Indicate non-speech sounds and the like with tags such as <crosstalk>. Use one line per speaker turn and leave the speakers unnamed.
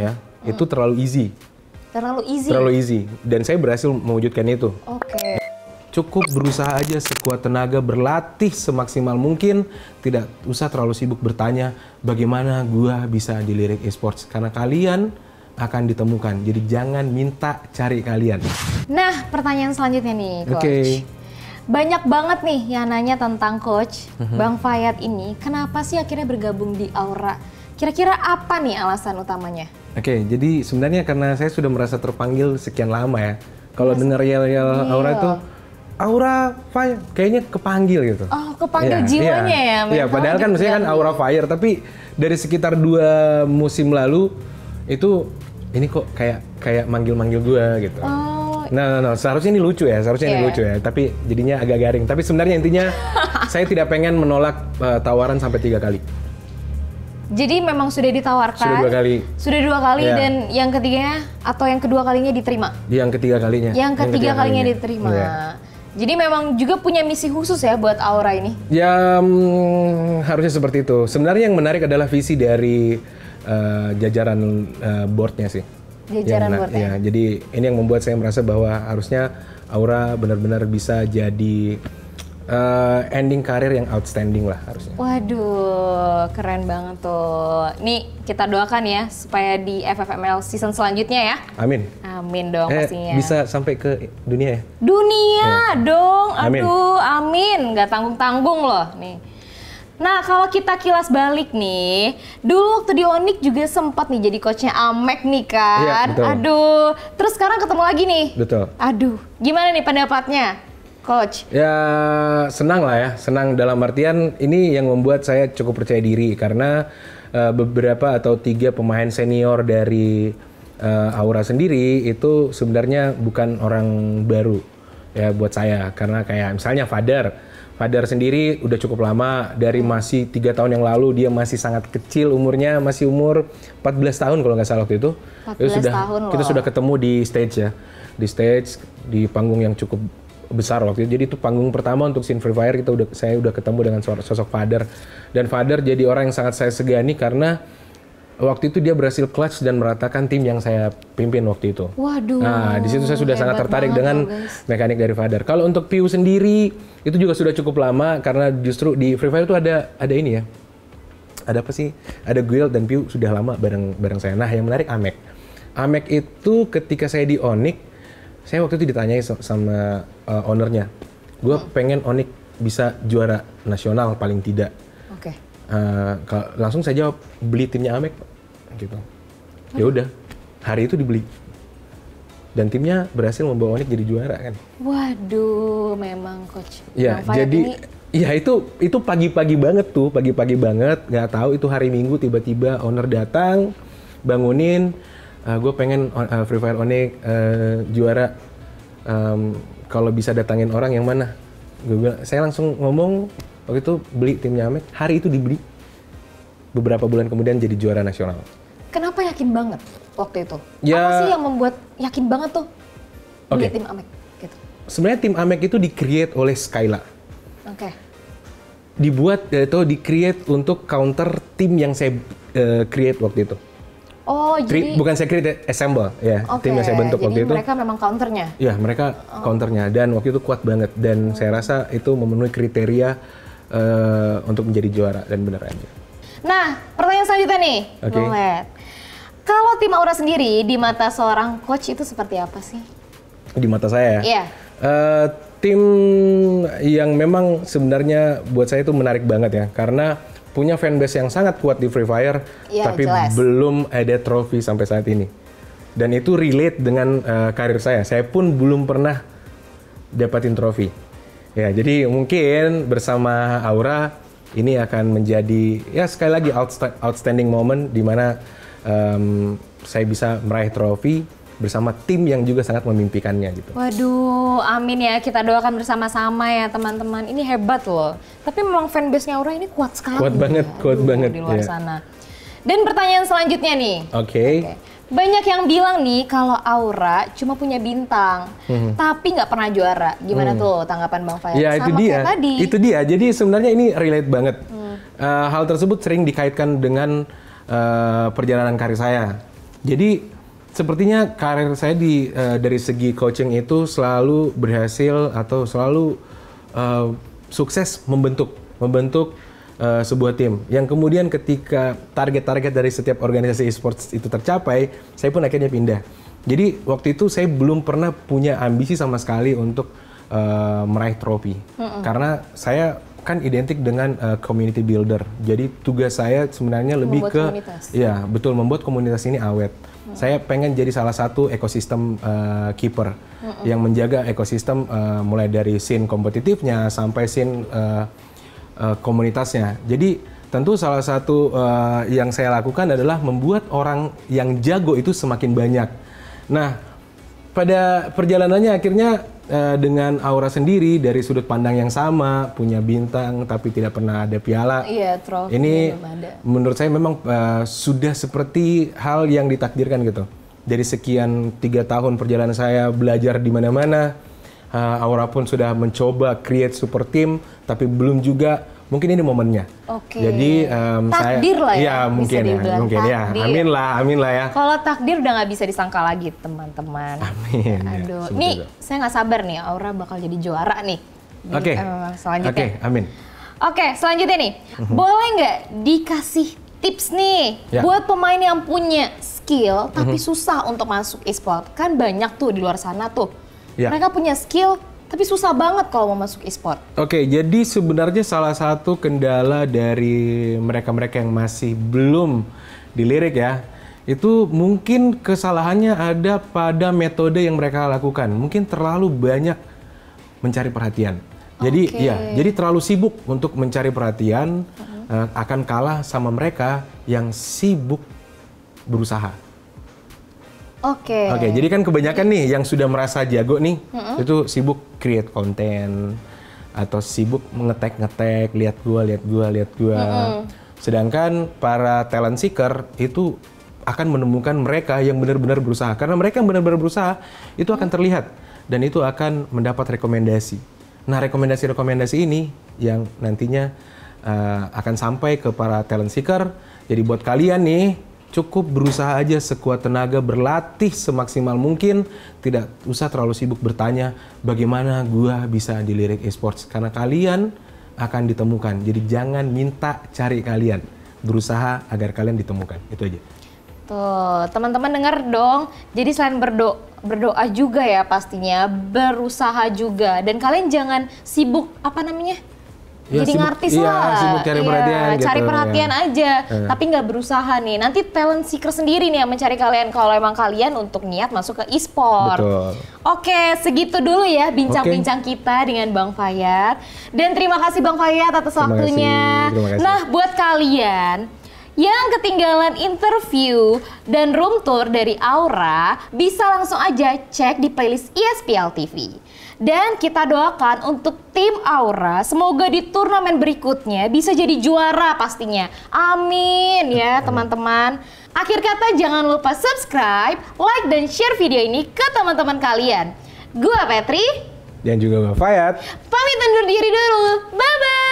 ya hmm. itu terlalu easy.
Terlalu easy. Terlalu
easy dan saya berhasil mewujudkan itu. Oke. Okay. Cukup berusaha aja sekuat tenaga, berlatih semaksimal mungkin, tidak usah terlalu sibuk bertanya bagaimana gua bisa dilirik esports karena kalian akan ditemukan. Jadi jangan minta cari kalian.
Nah, pertanyaan selanjutnya nih, coach. Okay. Banyak banget nih yang nanya tentang coach mm-hmm. Bang Fayat ini. Kenapa sih akhirnya bergabung di Aura? Kira-kira apa nih alasan utamanya?
Oke, okay, jadi sebenarnya karena saya sudah merasa terpanggil sekian lama ya. Kalau dengar yel-yel iya. aura itu aura fire kayaknya kepanggil gitu. Oh,
kepanggil yeah, jiwanya iya. ya. Iya, yeah, padahal oh, kan misalnya kan aura
fire tapi dari sekitar dua musim lalu itu ini kok kayak kayak manggil-manggil gua gitu.
Oh.
Nah, no, no, no. seharusnya ini lucu ya, seharusnya yeah. ini iya. lucu ya, tapi jadinya agak garing. Tapi sebenarnya intinya <laughs> saya tidak pengen menolak uh, tawaran sampai tiga kali.
Jadi memang sudah ditawarkan. Sudah dua
kali. Sudah
dua kali yeah. dan yang ketiganya atau yang kedua kalinya diterima.
Yang ketiga kalinya. Yang ketiga, yang ketiga kalinya. kalinya diterima. Yeah.
Jadi memang juga punya misi khusus ya buat Aura ini.
Ya hmm, harusnya seperti itu. Sebenarnya yang menarik adalah visi dari uh, jajaran uh, boardnya sih.
Jajaran ya, boardnya. Ya,
jadi ini yang membuat saya merasa bahwa harusnya Aura benar-benar bisa jadi uh, ending karir yang outstanding lah harusnya.
Waduh, keren banget tuh. Nih kita doakan ya supaya di FFML season selanjutnya ya. Amin. Amin dong eh, pastinya. Bisa
sampai ke dunia ya.
Dunia eh. dong. Aduh, amin. amin. Gak tanggung tanggung loh nih. Nah, kalau kita kilas balik nih, dulu waktu di Onik juga sempat nih jadi coachnya Amek nih iya, kan. Iya, betul. Aduh, terus sekarang ketemu lagi nih. Betul. Aduh, gimana nih pendapatnya? coach?
Ya senang lah ya, senang dalam artian ini yang membuat saya cukup percaya diri karena uh, beberapa atau tiga pemain senior dari uh, Aura sendiri itu sebenarnya bukan orang baru ya buat saya karena kayak misalnya Fader, Fader sendiri udah cukup lama dari masih tiga tahun yang lalu dia masih sangat kecil umurnya masih umur 14 tahun kalau nggak salah waktu itu. 14 itu sudah tahun loh. kita sudah ketemu di stage ya di stage di panggung yang cukup besar waktu itu. Jadi itu panggung pertama untuk Sin Free Fire kita udah saya udah ketemu dengan sosok Father dan Father jadi orang yang sangat saya segani karena waktu itu dia berhasil clutch dan meratakan tim yang saya pimpin waktu itu.
Waduh. Nah, di situ saya sudah sangat tertarik dengan ya,
mekanik dari Father. Kalau untuk Piu sendiri itu juga sudah cukup lama karena justru di Free Fire itu ada ada ini ya. Ada apa sih? Ada Guild dan Piu sudah lama bareng bareng saya. Nah, yang menarik Amek. Amek itu ketika saya di Onyx saya waktu itu ditanyain sama uh, ownernya gue oh. pengen Onik bisa juara nasional paling tidak oke okay. Eh, uh, langsung saya jawab beli timnya Amek gitu ya udah hari itu dibeli dan timnya berhasil membawa Onik jadi juara kan.
Waduh, memang coach. Ya, Novayat jadi ini...
ya itu itu pagi-pagi banget tuh, pagi-pagi banget, Gak tahu itu hari Minggu tiba-tiba owner datang bangunin uh, eh, gue pengen uh, Free Fire Onik uh, juara um, kalau bisa datangin orang yang mana gue saya langsung ngomong waktu itu beli timnya Amek hari itu dibeli beberapa bulan kemudian jadi juara nasional
kenapa yakin banget waktu itu ya, apa sih yang membuat yakin banget tuh beli okay. tim Amek gitu
sebenarnya tim Amek itu dikreat oleh Skyla oke okay. dibuat atau dikreat untuk counter tim yang saya uh, create waktu itu Oh, Tri, jadi bukan saya create, assemble ya. Okay. Tim yang saya bentuk jadi waktu itu. mereka
memang counternya.
Iya, mereka oh. counternya dan waktu itu kuat banget dan hmm. saya rasa itu memenuhi kriteria uh, untuk menjadi juara dan benar aja.
Nah, pertanyaan selanjutnya nih, okay. Kalau tim Aura sendiri di mata seorang coach itu seperti apa sih?
Di mata saya? Iya. Yeah. Uh, tim yang memang sebenarnya buat saya itu menarik banget ya karena punya fanbase yang sangat kuat di Free Fire, ya, tapi jelas. belum ada trofi sampai saat ini. Dan itu relate dengan uh, karir saya. Saya pun belum pernah dapatin trofi. Ya, jadi mungkin bersama Aura ini akan menjadi ya sekali lagi outstanding moment di mana um, saya bisa meraih trofi bersama tim yang juga sangat memimpikannya gitu.
Waduh, amin ya kita doakan bersama-sama ya teman-teman. Ini hebat loh. Tapi memang fanbase-nya Aura ini kuat sekali. Kuat banget, ya. kuat Aduh, banget. Di luar ya. sana. Dan pertanyaan selanjutnya nih.
Oke. Okay. Okay.
Banyak yang bilang nih kalau Aura cuma punya bintang, hmm. tapi nggak pernah juara. Gimana hmm. tuh tanggapan Bang Faya? Ya Sama itu dia. Tadi. Itu
dia. Jadi sebenarnya ini relate banget. Hmm. Uh, hal tersebut sering dikaitkan dengan uh, perjalanan karir saya. Jadi Sepertinya karir saya di uh, dari segi coaching itu selalu berhasil atau selalu uh, sukses membentuk membentuk uh, sebuah tim. Yang kemudian ketika target-target dari setiap organisasi esports itu tercapai, saya pun akhirnya pindah. Jadi waktu itu saya belum pernah punya ambisi sama sekali untuk uh, meraih trofi. Mm -hmm. Karena saya kan identik dengan uh, community builder. Jadi tugas saya sebenarnya lebih membuat ke komunitas. ya betul membuat komunitas ini awet. Hmm. Saya pengen jadi salah satu ekosistem uh, keeper hmm. yang menjaga ekosistem uh, mulai dari scene kompetitifnya sampai scene uh, uh, komunitasnya. Jadi tentu salah satu uh, yang saya lakukan adalah membuat orang yang jago itu semakin banyak. Nah, pada perjalanannya akhirnya Eh, dengan aura sendiri dari sudut pandang yang sama, punya bintang tapi tidak pernah ada piala.
Iya, trofi. Ini
menurut saya memang uh, sudah seperti hal yang ditakdirkan gitu. Dari sekian tiga tahun perjalanan saya belajar di mana-mana, uh, Aura pun sudah mencoba create super team, tapi belum juga mungkin ini momennya.
Oke. Okay. Jadi
um, takdir saya, lah ya. Iya mungkin ya, mungkin ya. Amin lah, amin lah ya.
Kalau takdir udah nggak bisa disangka lagi teman-teman.
Amin. Aduh, ya, nih itu.
saya nggak sabar nih, Aura bakal jadi juara nih. Oke. Okay. Uh, Oke, amin. Oke, okay, selanjutnya nih, mhm. boleh nggak dikasih tips nih ya. buat pemain yang punya skill tapi mm -hmm. susah untuk masuk e-sport? Kan banyak tuh di luar sana tuh. Ya. Mereka punya skill tapi susah banget kalau mau masuk e-sport.
Oke, jadi sebenarnya salah satu kendala dari mereka-mereka yang masih belum dilirik ya, itu mungkin kesalahannya ada pada metode yang mereka lakukan. Mungkin terlalu banyak mencari perhatian. Jadi okay. ya, jadi terlalu sibuk untuk mencari perhatian uh -huh. Eh, akan kalah sama mereka yang sibuk berusaha.
Oke. Okay. Oke, okay, jadi
kan kebanyakan nih yang sudah merasa jago nih mm -hmm. itu sibuk create konten atau sibuk mengetek-ngetek, lihat gua, lihat gua, lihat gua. Mm -hmm. Sedangkan para talent seeker itu akan menemukan mereka yang benar-benar berusaha karena mereka yang benar-benar berusaha itu akan terlihat dan itu akan mendapat rekomendasi. Nah, rekomendasi-rekomendasi ini yang nantinya uh, akan sampai ke para talent seeker. Jadi buat kalian nih cukup berusaha aja sekuat tenaga berlatih semaksimal mungkin tidak usah terlalu sibuk bertanya bagaimana gua bisa dilirik esports karena kalian akan ditemukan jadi jangan minta cari kalian berusaha agar kalian ditemukan itu aja
tuh teman-teman dengar dong jadi selain berdo berdoa juga ya pastinya berusaha juga dan kalian jangan sibuk apa namanya ya, jadi sibuk, iya, lah. Sibuk cari iya, perhatian gitu. Cari perhatian iya. aja, iya. tapi nggak berusaha nih. Nanti talent seeker sendiri nih yang mencari kalian kalau emang kalian untuk niat masuk ke e-sport. Oke, segitu dulu ya bincang-bincang kita dengan Bang Fayat. Dan terima kasih Bang Fayat atas terima waktunya. kasih. Nah, buat kalian yang ketinggalan interview dan room tour dari Aura, bisa langsung aja cek di playlist ESPL TV. Dan kita doakan untuk tim Aura semoga di turnamen berikutnya bisa jadi juara pastinya. Amin ya teman-teman. Akhir kata jangan lupa subscribe, like dan share video ini ke teman-teman kalian. Gua Petri
dan juga Mbak Fayat.
Pamit undur diri dulu. Bye bye.